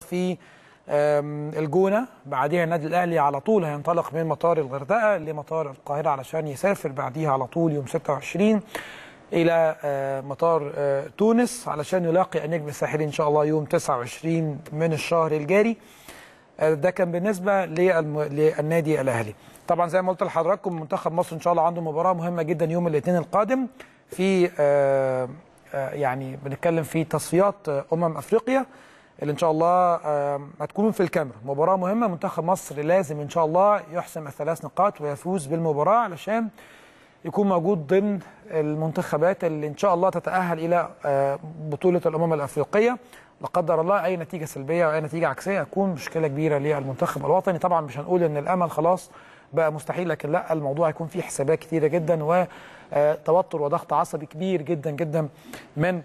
في الجونة بعديها النادي الأهلي على طول هينطلق من مطار الغردقة لمطار القاهرة علشان يسافر بعديها على طول يوم 26 إلى آه، مطار آه، تونس علشان يلاقي النجم الساحلي إن شاء الله يوم 29 من الشهر الجاري آه، ده كان بالنسبة للنادي الأهلي طبعا زي ما قلت لحضراتكم منتخب مصر إن شاء الله عنده مباراة مهمة جدا يوم الاثنين القادم في يعني بنتكلم في تصفيات أمم أفريقيا اللي ان شاء الله هتكون في الكاميرا مباراه مهمه منتخب مصر لازم ان شاء الله يحسم الثلاث نقاط ويفوز بالمباراه علشان يكون موجود ضمن المنتخبات اللي ان شاء الله تتاهل الى آه، بطوله الامم الافريقيه لا قدر الله اي نتيجه سلبيه او اي نتيجه عكسيه هتكون مشكله كبيره للمنتخب الوطني طبعا مش هنقول ان الامل خلاص بقى مستحيل لكن لا الموضوع هيكون فيه حسابات كتيره جدا وتوتر آه، وضغط عصبي كبير جدا جدا من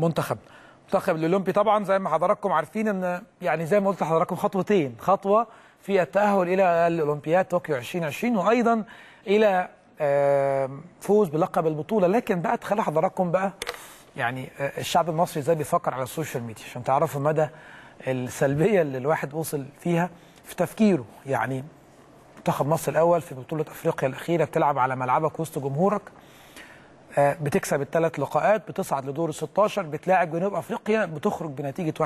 منتخبنا المنتخب الاولمبي طبعا زي ما حضراتكم عارفين ان يعني زي ما قلت لحضراتكم خطوتين خطوه في التاهل الى الاولمبياد طوكيو 2020 وايضا الى فوز بلقب البطوله لكن بقى تخلي حضراتكم بقى يعني آه، الشعب المصري ازاي بيفكر على السوشيال ميديا عشان تعرفوا مدى السلبيه اللي الواحد وصل فيها في تفكيره يعني منتخب مصر الاول في بطوله افريقيا الاخيره بتلعب على ملعبك وسط جمهورك آه، بتكسب الثلاث لقاءات بتصعد لدور ال 16 بتلاعب جنوب افريقيا بتخرج بنتيجه 1-0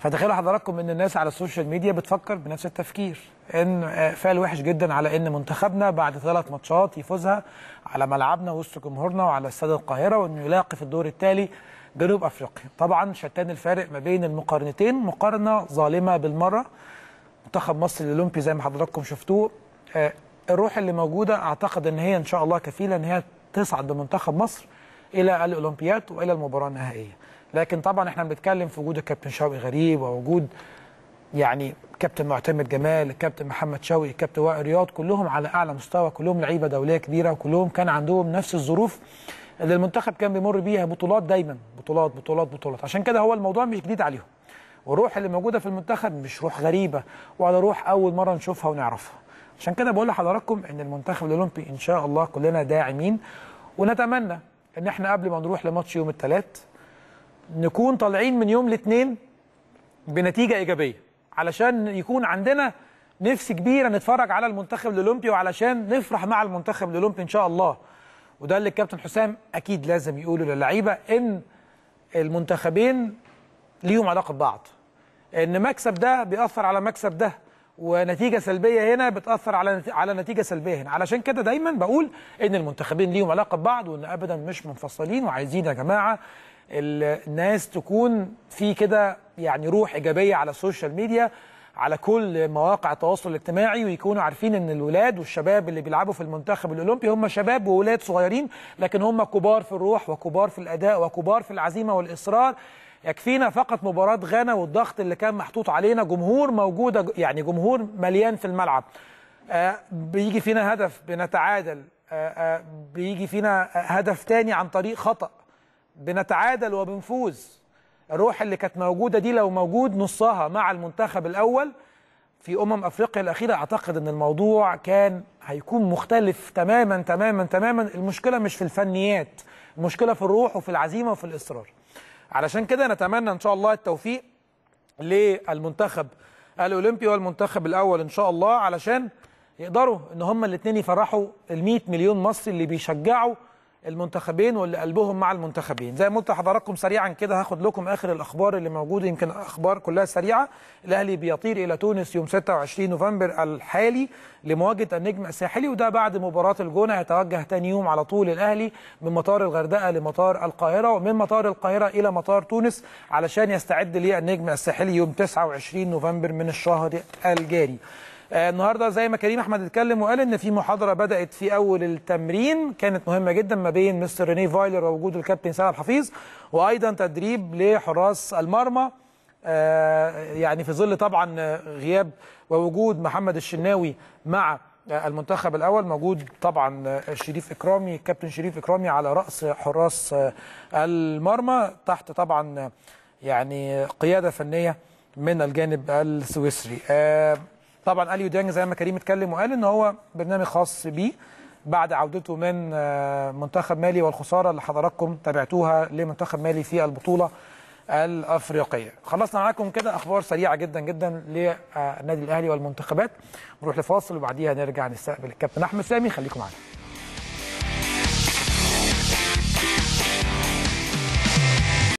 فتخيلوا حضراتكم ان الناس على السوشيال ميديا بتفكر بنفس التفكير ان آه، فعل وحش جدا على ان منتخبنا بعد ثلاث ماتشات يفوزها على ملعبنا وسط جمهورنا وعلى استاد القاهره وانه يلاقي في الدور التالي جنوب افريقيا طبعا شتان الفارق ما بين المقارنتين مقارنه ظالمه بالمره منتخب مصر الاولمبي زي ما حضراتكم شفتوه آه، الروح اللي موجوده اعتقد ان هي ان شاء الله كفيله ان هي تصعد بمنتخب مصر الى الاولمبياد والى المباراه النهائيه لكن طبعا احنا بنتكلم في وجود الكابتن شوقي غريب ووجود يعني كابتن معتمد جمال الكابتن محمد شوقي الكابتن وائل رياض كلهم على اعلى مستوى كلهم لعيبه دوليه كبيره وكلهم كان عندهم نفس الظروف اللي المنتخب كان بيمر بيها بطولات دايما بطولات بطولات بطولات عشان كده هو الموضوع مش جديد عليهم والروح اللي موجوده في المنتخب مش روح غريبه ولا روح اول مره نشوفها ونعرفها عشان كده بقول لحضراتكم ان المنتخب الاولمبي ان شاء الله كلنا داعمين ونتمنى ان احنا قبل ما نروح لماتش يوم الثلاث نكون طالعين من يوم الاثنين بنتيجه ايجابيه علشان يكون عندنا نفس كبيره نتفرج على المنتخب الاولمبي وعلشان نفرح مع المنتخب الاولمبي ان شاء الله وده اللي الكابتن حسام اكيد لازم يقوله للعيبه ان المنتخبين ليهم علاقه ببعض ان مكسب ده بيأثر على مكسب ده ونتيجه سلبيه هنا بتاثر على على نتيجه سلبيه هنا علشان كده دايما بقول ان المنتخبين ليهم علاقه ببعض وان ابدا مش منفصلين وعايزين يا جماعه الناس تكون في كده يعني روح ايجابيه على السوشيال ميديا على كل مواقع التواصل الاجتماعي ويكونوا عارفين ان الولاد والشباب اللي بيلعبوا في المنتخب الاولمبي هم شباب وولاد صغيرين لكن هم كبار في الروح وكبار في الاداء وكبار في العزيمه والاصرار يكفينا فقط مباراة غانا والضغط اللي كان محطوط علينا جمهور موجودة يعني جمهور مليان في الملعب آه، بيجي فينا هدف بنتعادل آه، آه، بيجي فينا هدف تاني عن طريق خطأ بنتعادل وبنفوز الروح اللي كانت موجودة دي لو موجود نصها مع المنتخب الأول في أمم أفريقيا الأخيرة أعتقد أن الموضوع كان هيكون مختلف تماما تماما تماما المشكلة مش في الفنيات المشكلة في الروح وفي العزيمة وفي الإصرار علشان كده نتمنى ان شاء الله التوفيق للمنتخب الاولمبي والمنتخب الاول ان شاء الله علشان يقدروا ان هما الاثنين يفرحوا ال 100 مليون مصري اللي بيشجعوا المنتخبين واللي قلبهم مع المنتخبين زي ما قلت لحضراتكم سريعا كده هاخد لكم اخر الاخبار اللي موجوده يمكن اخبار كلها سريعه الاهلي بيطير الى تونس يوم 26 نوفمبر الحالي لمواجهه النجم الساحلي وده بعد مباراه الجونه هيتوجه تاني يوم على طول الاهلي من مطار الغردقه لمطار القاهره ومن مطار القاهره الى مطار تونس علشان يستعد للنجم الساحلي يوم 29 نوفمبر من الشهر الجاري آه، النهارده زي ما كريم احمد اتكلم وقال ان في محاضره بدات في اول التمرين كانت مهمه جدا ما بين مستر ريني فايلر ووجود الكابتن سعد حفيظ وايضا تدريب لحراس المرمى آه، يعني في ظل طبعا غياب ووجود محمد الشناوي مع المنتخب الاول موجود طبعا شريف اكرامي كابتن شريف اكرامي على راس حراس المرمى تحت طبعا يعني قياده فنيه من الجانب السويسري آه، طبعا اليو ديانج زي ما كريم اتكلم وقال ان هو برنامج خاص بيه بعد عودته من آه، منتخب مالي والخساره اللي حضراتكم تابعتوها لمنتخب مالي في البطوله الافريقيه. خلصنا معاكم كده اخبار سريعه جدا جدا للنادي الاهلي والمنتخبات. نروح لفاصل وبعديها نرجع نستقبل الكابتن احمد سامي خليكم معانا.